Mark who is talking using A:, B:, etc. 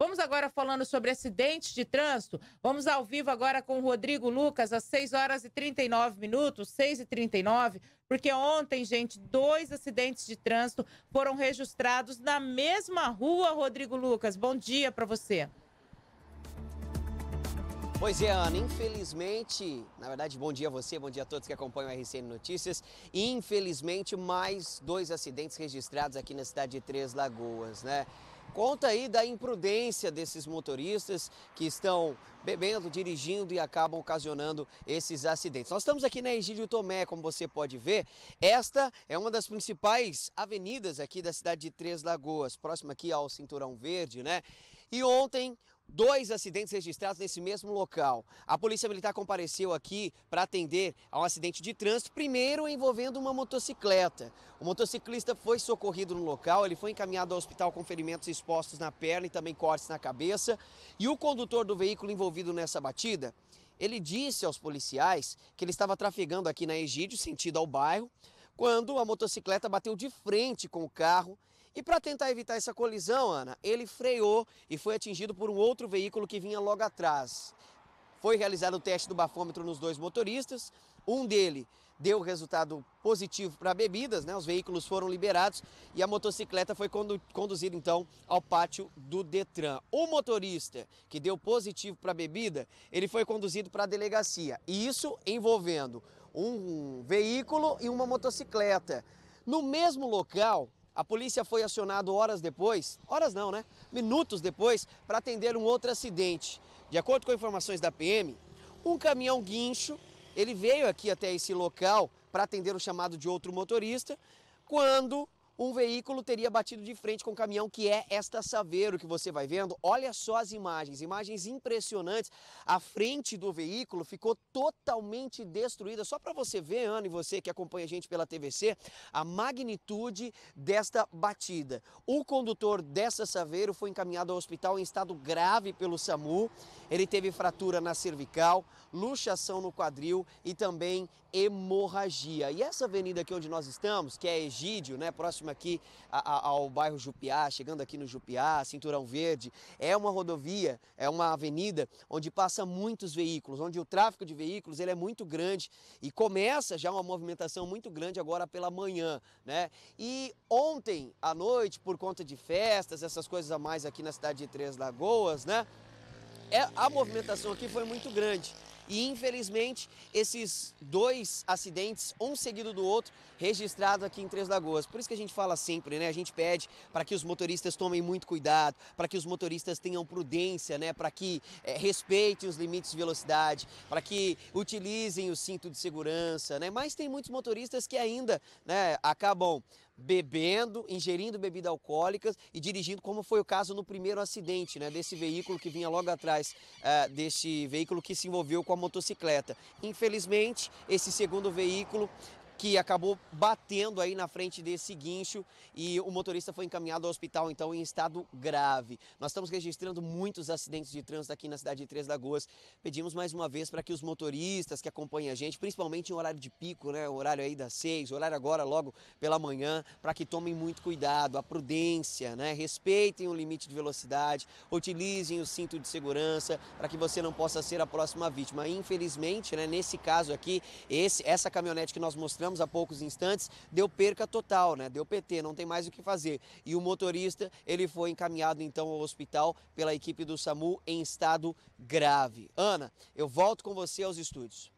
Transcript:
A: Vamos agora falando sobre acidentes de trânsito. Vamos ao vivo agora com o Rodrigo Lucas, às 6 horas e 39 minutos, 6 e 39 porque ontem, gente, dois acidentes de trânsito foram registrados na mesma rua, Rodrigo Lucas. Bom dia para você. Pois é, Ana, infelizmente, na verdade, bom dia a você, bom dia a todos que acompanham a RCN Notícias. Infelizmente, mais dois acidentes registrados aqui na cidade de Três Lagoas, né? Conta aí da imprudência desses motoristas que estão bebendo, dirigindo e acabam ocasionando esses acidentes. Nós estamos aqui na Egílio Tomé, como você pode ver. Esta é uma das principais avenidas aqui da cidade de Três Lagoas, próxima aqui ao Cinturão Verde, né? E ontem dois acidentes registrados nesse mesmo local. A Polícia Militar compareceu aqui para atender a um acidente de trânsito, primeiro envolvendo uma motocicleta. O motociclista foi socorrido no local, ele foi encaminhado ao hospital com ferimentos expostos na perna e também cortes na cabeça. E o condutor do veículo envolvido nessa batida, ele disse aos policiais que ele estava trafegando aqui na Egídio, sentido ao bairro, quando a motocicleta bateu de frente com o carro e para tentar evitar essa colisão, Ana, ele freou e foi atingido por um outro veículo que vinha logo atrás. Foi realizado o teste do bafômetro nos dois motoristas. Um dele deu resultado positivo para bebidas, né? Os veículos foram liberados e a motocicleta foi condu conduzida então ao pátio do Detran. O motorista que deu positivo para bebida, ele foi conduzido para a delegacia. E isso envolvendo um veículo e uma motocicleta. No mesmo local, a polícia foi acionada horas depois, horas não, né? Minutos depois, para atender um outro acidente. De acordo com informações da PM, um caminhão guincho, ele veio aqui até esse local para atender o chamado de outro motorista, quando um veículo teria batido de frente com o caminhão, que é esta Saveiro que você vai vendo. Olha só as imagens, imagens impressionantes. A frente do veículo ficou totalmente destruída. Só para você ver, Ana, e você que acompanha a gente pela TVC, a magnitude desta batida. O condutor dessa Saveiro foi encaminhado ao hospital em estado grave pelo SAMU. Ele teve fratura na cervical, luxação no quadril e também hemorragia. E essa avenida aqui onde nós estamos, que é Egídio, né, próximo próxima aqui ao bairro Jupiá, chegando aqui no Jupiá, Cinturão Verde, é uma rodovia, é uma avenida onde passa muitos veículos, onde o tráfego de veículos ele é muito grande e começa já uma movimentação muito grande agora pela manhã, né? E ontem à noite, por conta de festas, essas coisas a mais aqui na cidade de Três Lagoas, né? É, a movimentação aqui foi muito grande. E infelizmente, esses dois acidentes, um seguido do outro, registrados aqui em Três Lagoas. Por isso que a gente fala sempre, né? A gente pede para que os motoristas tomem muito cuidado, para que os motoristas tenham prudência, né? Para que é, respeitem os limites de velocidade, para que utilizem o cinto de segurança, né? Mas tem muitos motoristas que ainda né, acabam bebendo, ingerindo bebidas alcoólicas e dirigindo, como foi o caso no primeiro acidente, né, desse veículo que vinha logo atrás uh, eh, deste veículo que se envolveu com a motocicleta. Infelizmente, esse segundo veículo que acabou batendo aí na frente desse guincho e o motorista foi encaminhado ao hospital então em estado grave. Nós estamos registrando muitos acidentes de trânsito aqui na cidade de Três Lagoas. Pedimos mais uma vez para que os motoristas que acompanham a gente, principalmente em horário de pico, né, horário aí das seis, horário agora logo pela manhã, para que tomem muito cuidado, a prudência, né, respeitem o limite de velocidade, utilizem o cinto de segurança para que você não possa ser a próxima vítima. Infelizmente, né, nesse caso aqui, esse, essa caminhonete que nós mostramos mostramos há poucos instantes, deu perca total, né? Deu PT, não tem mais o que fazer. E o motorista, ele foi encaminhado então ao hospital pela equipe do SAMU em estado grave. Ana, eu volto com você aos estúdios.